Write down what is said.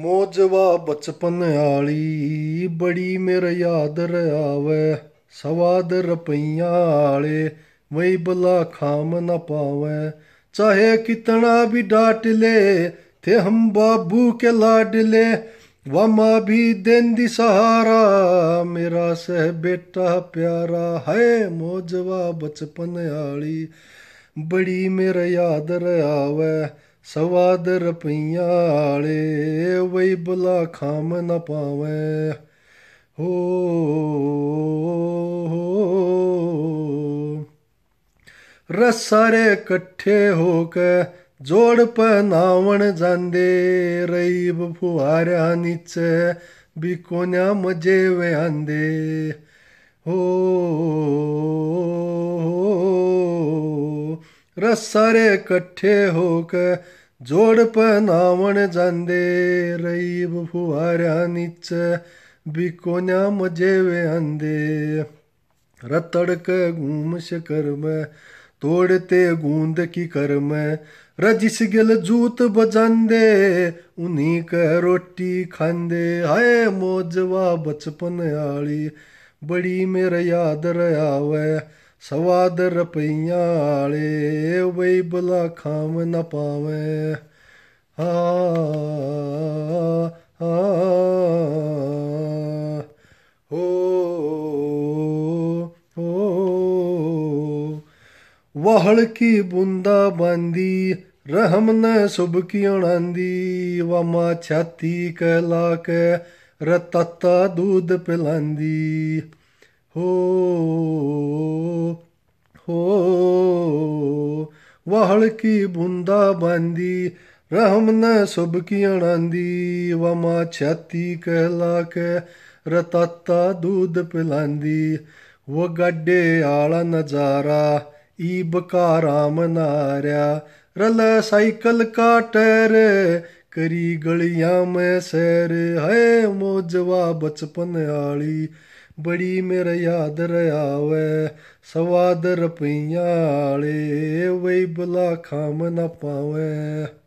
ਮੋਜਵਾ ਬਚਪਨ ਵਾਲੀ ਬੜੀ ਮੇਰ ਯਾਦ ਰਿਆਵੇ ਸਵਾਦ ਰਪਈਆਂ ਵਾਲੇ ਵਈ ਬਲਾ ਖਾਮ ਨਾ ਪਾਵੇ ਚਾਹੇ ਕਿਤਨਾ ਵੀ ਡਾਟ ਲੇ ਤੇ ਹਮ ਬਾਬੂ ਕੇ ਲਾਡ ਵਾ ਵਮਾ ਵੀ ਦੇਂਦੀ ਸਹਾਰਾ ਮੇਰਾ ਸਹਿ ਬੇਟਾ ਪਿਆਰਾ ਹੈ ਮੋਜਵਾ ਬਚਪਨ ਵਾਲੀ ਬੜੀ ਮੇਰ ਯਾਦ ਰਿਆਵੇ ਸਵਾਦ ਰੁਪਈਆ ਵਾਲੇ ਵਈ ਬੁਲਾ ਖਾਮ ਨਾ ਪਾਵੇ ਹੋ ਰਸਾਰੇ ਇਕੱਠੇ ਹੋ ਕੇ ਜੋੜ ਪਨਾਵਣ ਜਾਂਦੇ ਰਈਬ ਫੁਆਰਿਆਂ ਨੀਚੇ ਬਿਕੋਨਿਆ ਮਜੇ ਵਿਆਂਦੇ ਹੋ ਰਸਾਰੇ ਇਕੱਠੇ ਹੋ ਕੇ ਜੋੜ ਪਨਾਵਣ ਜਾਂਦੇ ਰਈ ਫੁਹਾਰਾ ਨਿੱਚ ਬਿਕੋਨਾ ਮਜੇ ਵੇ ਅੰਦੇ ਰਤੜਕ ਗੂਮਸ ਕਰਮ ਤੋੜਤੇ ਗੂੰਦ ਕੀ ਕਰਮ ਰਜਿਸ ਗਿਲ ਜੂਤ ਬਜਾਂਦੇ ਉਨੀ ਕ ਰੋਟੀ ਖਾਂਦੇ ਹਏ ਮੋਜਵਾ ਬਚਪਨ ਵਾਲੀ ਬੜੀ ਮੇਰੇ ਯਾਦ ਰਿਆ ਸਵਾਦ ਰਪਈਆਂ ਵਾਲੇ ਬਈ ਬਲਾ ਖਾਮ ਨਾ ਪਾਵੇ ਆ ਹੋ ਹੋ ਵਹਲ ਕੀ ਬੁੰਦਾ ਬੰਦੀ ਰਹਿਮ ਨੇ ਸੁਭ ਕੀ ਉਣਾਂਦੀ ਵਮਾ ਛਾਤੀ ਲਾ ਕੇ ਰਤਤਾ ਦੁੱਧ ਪਿਲਾਂਦੀ ਹੋ ਹਲਕੀ ਬੁੰਦਾ ਬੰਦੀ ਰਹਿਮ ਨ ਸਭ ਕੀ ਅਣਾਂਦੀ ਮਾ ਛਾਤੀ ਕਹਿ ਲਾ ਕੇ ਰਤਤਾ ਦੁੱਧ ਪਿਲਾਂਦੀ ਵੋ ਗੱਡੇ ਆਲਾ ਨਜ਼ਾਰਾ ਈ ਰਾਮ ਨਾਰਿਆ ਰਲ ਸਾਈਕਲ ਕਾਟਰ ਕਰੀ ਗਲੀਆਂ ਮੈਂ ਸੈਰ ਹੈ ਮੋਜਵਾ ਬਚਪਨ ਵਾਲੀ ਬੜੀ ਮੇਰਾ ਯਾਦ ਰਿਆਵੇ ਸਵਾਦ ਰਪਈਆਂ ਵਾਲੇ ਵੇ ਬਲਾ ਖਾਮ ਨਾ ਪਾਵੇ